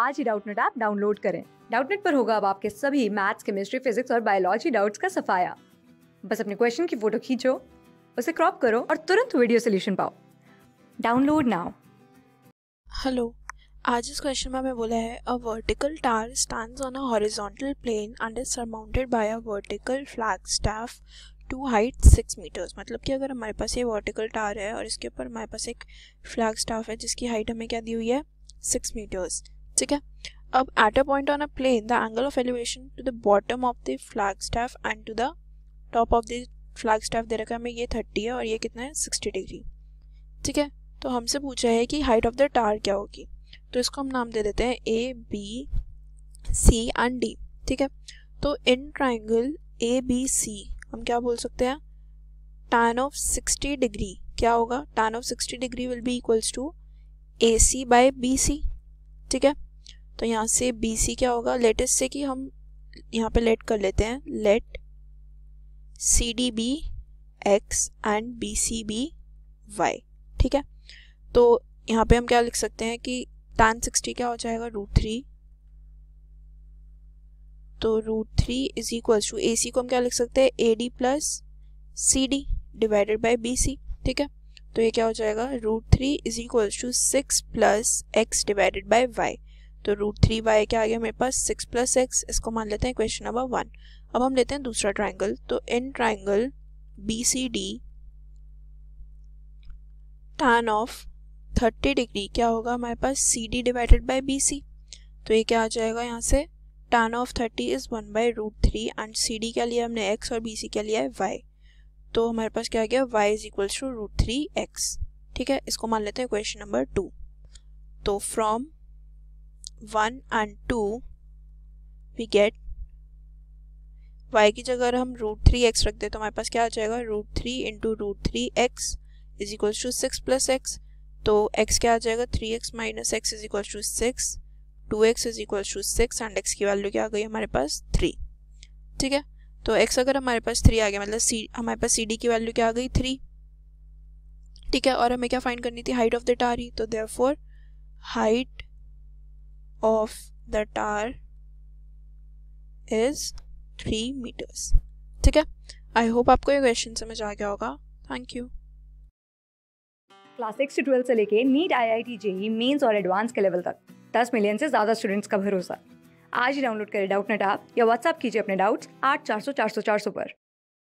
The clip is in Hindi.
आज ही डाउटनेट ऐप डाउनलोड करें डाउटनेट पर होगा अब आपके सभी मैथ्स केमिस्ट्री फिजिक्स और बायोलॉजी डाउट्स का सफाया बस अपने क्वेश्चन की फोटो खींचो उसे क्रॉप करो और तुरंत वीडियो सोल्यूशन पाओ डाउनलोड नाउ हेलो आज इस क्वेश्चन में हमें बोला है a vertical tower stand on a horizontal plane and is surmounted by a vertical flag staff to height six metres मतलब कि अगर हमारे पास ये वर्टिकल टावर है और इसके ऊपर हमारे पास एक फ्लैग स्टाफ है जिसकी हाइट हमें क्या दी हुई है सिक्स मीटर्स ठीक है अब at a point on a plane the angle of elevation to the bottom of the flag staff and to the top of the flag staff दे रखा है हमें ये थर्टी है और ये कितना है सिक्सटी डिग्री ठीक है तो हमसे पूछा है कि हाइट ऑफ द टावर क्या होगी तो इसको हम नाम दे देते हैं A B C and D ठीक है तो इन ट्राइंगल ए बी सी हम क्या बोल सकते हैं टैन ऑफ सिक्सटी डिग्री क्या होगा tan of sixty degree will be equals to A C by B C ठीक है तो यहाँ से बी सी क्या होगा लेटेस्ट से कि हम यहाँ पे लेट कर लेते हैं let C D B X and B C B Y ठीक है तो यहाँ पे हम क्या लिख सकते हैं कि tan सिक्सटी क्या हो जाएगा रूट थ्री तो root three is equals to A C को हम क्या लिख सकते हैं A D plus C D divided by B C ठीक है तो ये क्या हो जाएगा root three is equals to six plus X divided by Y तो रूट थ्री वाई क्या आ गया मेरे पास सिक्स प्लस एक्स इसको मान लेते हैं क्वेश्चन नंबर वन अब हम लेते हैं दूसरा ट्राइंगल तो in triangle B C D tan of thirty degree क्या होगा हमारे पास C D divided by B C तो ये क्या आ जाएगा यहाँ से tan of thirty is one by root three and C D क्या लिया हमने एक्स और बी सी क्या लिया है वाई तो हमारे पास क्या आ गया Y is equals to root three X ठीक है इसको मान लेते हैं क्वेश्चन नंबर टू तो from one and two we get Y की जगह अगर हम रूट थ्री एक्स रख दे तो हमारे पास क्या आ जाएगा root three into root three X is equal to six plus X तो एक्स क्या आ जाएगा three X minus X is equal to six two X is equal to six and X की वैल्यू क्या आ गई हमारे पास थ्री ठीक है तो एक्स अगर हमारे पास थ्री आ गया मतलब सी हमारे पास सी डी की वैल्यू क्या आ गई थ्री ठीक है और हमें क्या फाइंड करनी थी हाइट ऑफ द टारी तो therefore for height of the tower is three metres ठीक है आई होप आपको ये क्वेश्चन समझ आ गया होगा थैंक यू क्लास सिक्स से ट्वेल्थ से लेके NEET I I T JEE mains और एडवांस के लेवल तक दस मिलियन से ज़्यादा स्टूडेंट्स का भरोसा आज ही डाउनलोड करें डाउट नेट आप या व्हाट्सअप कीजिए अपने डाउट्स आठ चार सौ चार सौ चार सौ पर